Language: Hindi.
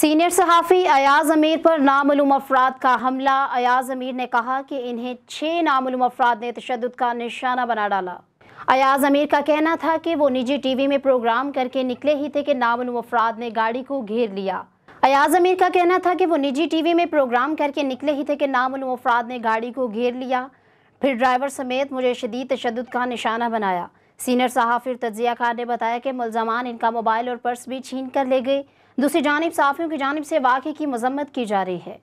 सीनियर सहाफ़ी अयाज़ अमीर पर नामूम अफराद का हमला अयाज़ अमीर ने कहा कि इन्हें छः नामूम अफराद ने तशद का निशाना बना डाला अयाज़ अमीर का कहना था कि वो निजी टीवी में प्रोग्राम करके निकले ही थे कि नामूम अफराद ने गाड़ी को घेर लिया अयाज़ अमीर का कहना था कि वो निजी टीवी में प्रोग्राम करके निकले ही थे कि नामूम अफराद ने गाड़ी को घेर लिया फिर ड्राइवर समेत मुझे शदीद तशद का निशाना बनाया सीनियर सहाफ़िर तजिया खान ने बताया कि मुलजमान इनका मोबाइल और पर्स भी छीन कर ले गए दूसरी जानब सहाफ़ियों की जानब से वाक़े की मजम्मत की जा रही है